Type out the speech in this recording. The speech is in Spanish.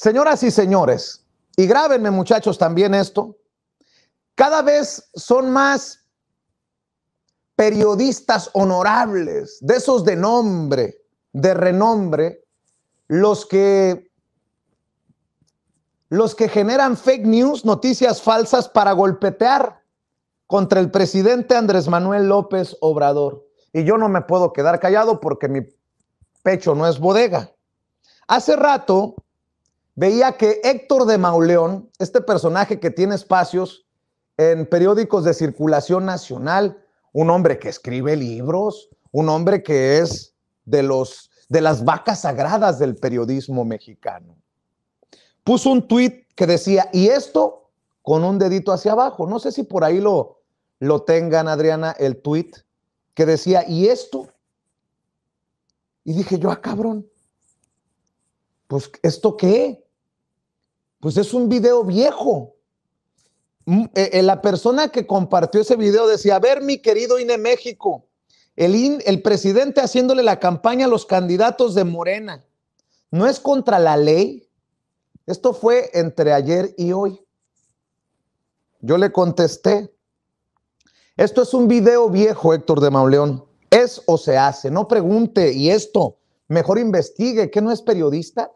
Señoras y señores, y grábenme muchachos también esto, cada vez son más periodistas honorables, de esos de nombre, de renombre, los que los que generan fake news, noticias falsas para golpetear contra el presidente Andrés Manuel López Obrador. Y yo no me puedo quedar callado porque mi pecho no es bodega. Hace rato veía que Héctor de Mauleón, este personaje que tiene espacios en periódicos de circulación nacional, un hombre que escribe libros, un hombre que es de, los, de las vacas sagradas del periodismo mexicano. Puso un tuit que decía, y esto con un dedito hacia abajo, no sé si por ahí lo, lo tengan, Adriana, el tuit que decía, y esto, y dije yo, ah, cabrón, pues esto qué? pues es un video viejo. Mm, eh, eh, la persona que compartió ese video decía, a ver, mi querido INE México, el, el presidente haciéndole la campaña a los candidatos de Morena, no es contra la ley. Esto fue entre ayer y hoy. Yo le contesté, esto es un video viejo, Héctor de Mauleón. Es o se hace, no pregunte. Y esto, mejor investigue, que no es periodista.